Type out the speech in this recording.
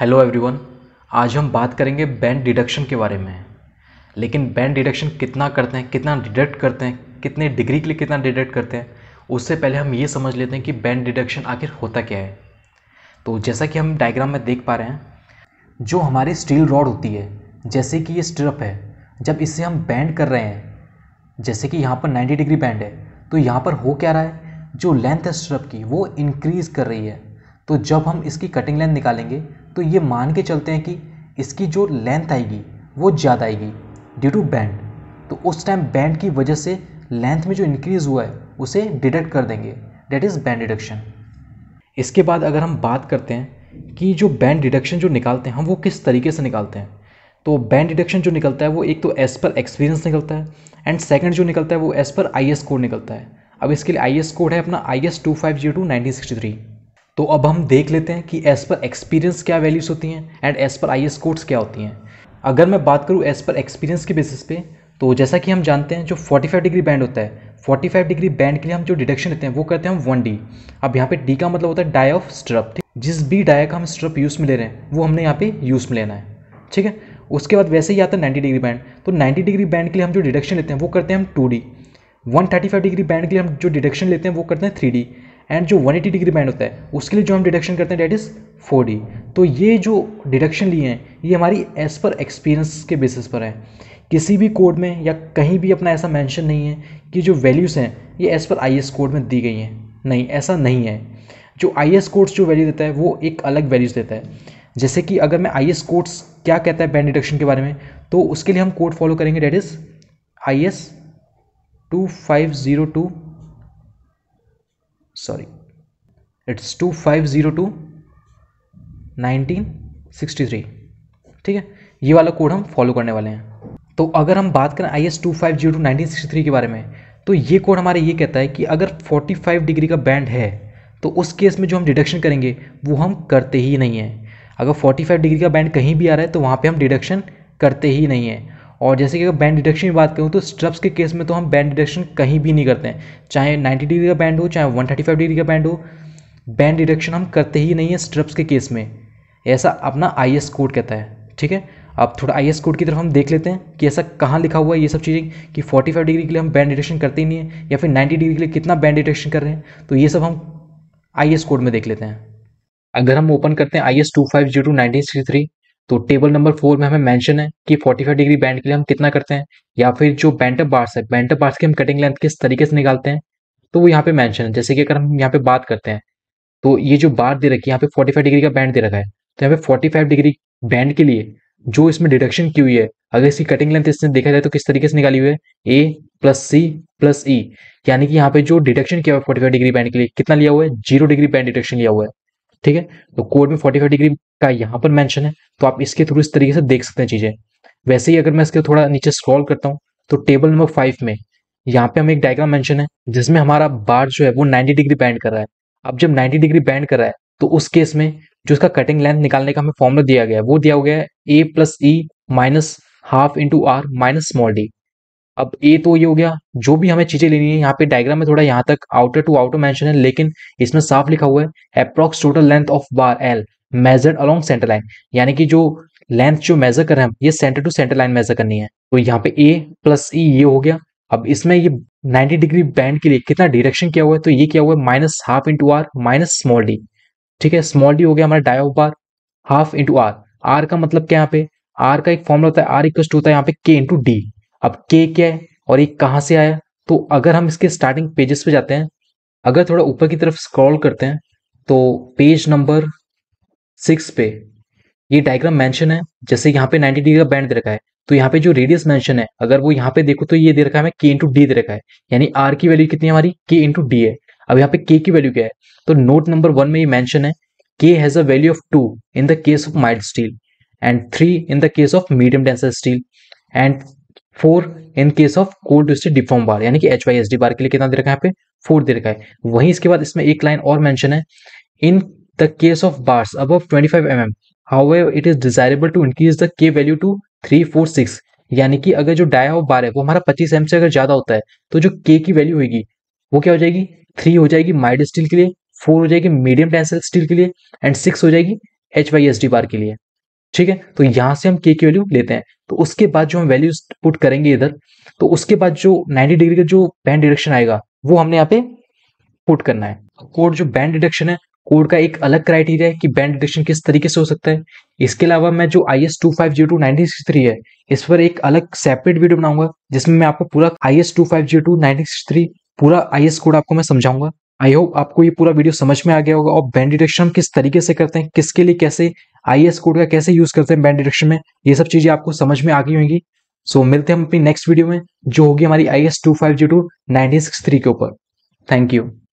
hello everyone आज हम बात करेंगे बैंड डिडक्शन के बारे में लेकिन बैंड डिडक्शन कितना करते हैं कितना डिडक्ट करते हैं कितने डिग्री के लिए कितना डिडक्ट करते हैं उससे पहले हम ये समझ लेते हैं कि बैंड डिडक्शन आखिर होता क्या है तो जैसा कि हम डायग्राम में देख पा रहे हैं जो हमारी स्टील रॉड होती है जैसे कि ये स्ट्रप है जब इसे हम बैंड कर रहे हैं जैसे कि यहाँ पर 90 डिग्री बैंड है तो यहाँ पर हो क्या रहा है जो लेंथ है स्ट्रप की वो इंक्रीज़ कर रही है तो जब हम इसकी कटिंग लेंथ निकालेंगे तो ये मान के चलते हैं कि इसकी जो लेंथ आएगी वो ज़्यादा आएगी ड्यू टू बैंड तो उस टाइम बैंड की वजह से लेंथ में जो इंक्रीज़ हुआ है उसे डिडक्ट कर देंगे डेट इज़ बैंड डिडक्शन इसके बाद अगर हम बात करते हैं कि जो बैंड डिडक्शन जो निकालते हैं हम वो किस तरीके से निकालते हैं तो बैंड डिडक्शन जो निकलता है वो एक तो एस पर एक्सपीरियंस निकलता है एंड सेकंड जो निकलता है वो एस पर आई एस कोड निकलता है अब इसके लिए आई एस कोड है अपना I S two five zero two nineteen sixty three तो अब हम देख लेते हैं कि एज़ पर एक्सपीरियंस क्या वैल्यूज़ होती हैं and as per I S codes क्या होती हैं अगर मैं बात करूँ एज़ पर एक्सपीरियंस के बेसिस पे तो जैसा कि हम जानते हैं जो 45 डिग्री बैंड होता है 45 डिग्री बैंड के लिए हम जो डिडक्शन लेते हैं वो करते हैं हम वन डी अब यहाँ पे डी का मतलब होता है डाई ऑफ स्ट्रप ठीक जिस भी डाया का हम स्ट्रप यूज़ में ले रहे हैं वो हमने यहाँ पे यूज़ में लेना है ठीक है उसके बाद वैसे ही आता है नाइन्टी डिग्री बैंड तो नाइन्टी डिग्री बैंड के लिए हम जो डिडक्शन लेते हैं वो करते हैं हम two D one thirty five degree bend के लिए हम जो डिडक्शन लेते हैं वो करते हैं थ्री डी एंड जो 180 डिग्री बैंड होता है उसके लिए जो हम डिडक्शन करते हैं डेट इज़ डी तो ये जो डिडक्शन लिए हैं ये हमारी एज पर एक्सपीरियंस के बेसिस पर है किसी भी कोड में या कहीं भी अपना ऐसा मेंशन नहीं है कि जो वैल्यूज़ हैं ये एज़ पर आई कोड में दी गई हैं नहीं ऐसा नहीं है जो आई एस कोड्स जो वैल्यू देता है वो एक अलग वैल्यूज़ देता है जैसे कि अगर मैं आई एस कोड्स क्या कहता है बैंड डिडक्शन के बारे में तो उसके लिए हम कोड फॉलो करेंगे that is I S two five zero two sorry it's two five zero two nineteen sixty three ठीक है ये वाला कोड हम फॉलो करने वाले हैं तो अगर हम बात करें I S two five zero two nineteen sixty three के बारे में तो ये कोड हमारे ये कहता है कि अगर फोर्टी फाइव डिग्री का बैंड है तो उस केस में जो हम डिडक्शन करेंगे वो हम करते ही नहीं हैं अगर फोर्टी फाइव डिग्री का बैंड कहीं भी आ रहा है तो वहाँ पर हम डिडक्शन करते ही नहीं हैं और जैसे कि अगर बैंड डिडक्शन की बात करूँ तो स्ट्रब्स के केस में तो हम बैंड डिडक्शन कहीं भी नहीं करते हैं चाहे 90 डिग्री का बैंड हो चाहे 135 डिग्री का बैंड हो बैंड डिडक्शन हम करते ही नहीं है स्ट्रब्स के केस में ऐसा अपना आई कोड कहता है ठीक है अब थोड़ा आई कोड की तरफ हम देख लेते हैं कि ऐसा कहाँ लिखा हुआ है ये सब चीज़ें कि 45 डिग्री के लिए हम बैंड डिटेक्शन करते ही नहीं है या फिर 90 डिग्री के लिए कितना बैंड डिटेक्शन कर रहे हैं तो ये सब हम आई कोड में देख लेते हैं अगर हम ओपन करते हैं I S two five zero two nineteen sixty three तो टेबल नंबर फोर में हमें मेंशन है कि 45 डिग्री बैंड के लिए हम कितना करते हैं या फिर जो बैंटर बार्स है बैंटर बार्स की हम कटिंग लेंथ किस तरीके से निकालते हैं तो वो यहाँ पे मेंशन है जैसे कि अगर हम यहाँ पे बात करते हैं तो ये जो बार दे रखी है यहाँ पे 45 डिग्री का बैंड दे रखा है तो यहाँ पे फाइव डिग्री बैंड के लिए जो इसमें डिडक्शन की हुई है अगर इसकी कटिंग लेंथ इसने देखा जाए तो किस तरीके से निकाली हुई है ए प्लस सी प्लस ई यानी कि यहाँ पे जो डिडक्शन किया हुआ है फोर्टी डिग्री बैंड के लिए कितना लिया हुआ है जीरो डिग्री बैंड डिडक्शन लिया हुआ है ठीक है तो कोड में फोर्टी डिग्री का यहाँ पर मेंशन है तो आप इसके थ्रू इस तरीके से देख सकते हैं चीजें वैसे ही अगर मैं इसके थोड़ा नीचे स्क्रॉल करता हूँ तो टेबल नंबर फाइव में यहाँ पे हम एक डायग्राम मेंशन है जिसमें हमारा बार जो है वो 90 डिग्री बैंड कर रहा है अब जब 90 डिग्री बैंड कर रहा है तो उस केस में जो उसका कटिंग लेंथ निकालने का हमें फॉर्मूला दिया गया है वो दिया हो गया है A plus E minus half into R minus small D अब ए तो ये हो गया जो भी हमें चीजें लेनी है यहाँ पे डायग्राम में थोड़ा यहाँ तक आउटर टू आउटर मेंशन है लेकिन इसमें साफ लिखा हुआ है approx total length of bar L measured along centre line यानी कि जो लेंथ जो मेजर कर रहे हैं ये centre to centre line measure करनी है तो यहाँ पे ए प्लस ई ये हो गया अब इसमें ये 90 डिग्री बैंड के लिए कितना डिरेक्शन किया हुआ है तो ये किया हुआ है minus half into R minus small D ठीक है स्मॉल डी हो गया हमारा dia of bar half into R R का मतलब क्या यहाँ पे आर का एक फॉर्मला होता है आर इक्वस टू होता है यहाँ पे के इंटू डी अब के क्या है और ये कहाँ से आया तो अगर हम इसके स्टार्टिंग पेजेस पे जाते हैं अगर थोड़ा ऊपर की तरफ स्क्रॉल करते हैं तो पेज नंबर सिक्स पे ये डायग्राम मेंशन है जैसे यहाँ पे 90 डिग्री का बैंड दे रखा है तो यहाँ पे जो रेडियस मेंशन है अगर वो यहाँ पे देखो तो ये दे रखा है के इंटू डी दे रखा है यानी आर की वैल्यू कितनी हमारी के इंटू डी है अब यहाँ पे के की वैल्यू क्या है तो नोट नंबर वन में ये मैंशन है K has a value of two in the case of mild steel and three in the case of medium tensile steel and four in case of cold state deform bar यानी कि H Y S D bar के लिए कितना दे रखा है यहाँ पे four दे रखा है वहीं इसके बाद इसमें एक लाइन और मेंशन है in the case of bars अब twenty five M M how it is desirable to increase the K value to three four six यानी कि अगर जो डाया ऑफ बार है वो हमारा पच्चीस एम mm से अगर ज्यादा होता है तो जो के की वैल्यू होगी वो क्या हो जाएगी थ्री हो जाएगी माइल्ड स्टील के लिए फोर हो जाएगी मीडियम टेंसल स्टील के लिए एंड सिक्स हो जाएगी H Y S D bar के लिए ठीक है तो यहां से हम के की वैल्यू लेते हैं तो उसके बाद जो हम वैल्यूज पुट करेंगे इधर तो उसके बाद जो 90 डिग्री का जो बैंड डिडक्शन आएगा वो हमने यहाँ पे पुट करना है कोड जो बैंड डिडक्शन है कोड का एक अलग क्राइटेरिया है कि बैंड डिडक्शन किस तरीके से हो सकता है इसके अलावा मैं जो I S two five zero two nineteen six three है इस पर एक अलग सेपरेट वीडियो बनाऊंगा जिसमें मैं आपको पूरा I S two five zero two nineteen six three पूरा आई एस कोड आपको मैं समझाऊंगा आई होप आपको ये पूरा वीडियो समझ में आ गया होगा और बैंड डिटेक्शन हम किस तरीके से करते हैं किसके लिए कैसे आई कोड का कैसे यूज करते हैं बैंड डिटेक्शन में ये सब चीजें आपको समझ में आ गई होंगी सो so, मिलते हैं हम अपनी नेक्स्ट वीडियो में जो होगी हमारी I S two five three के ऊपर थैंक यू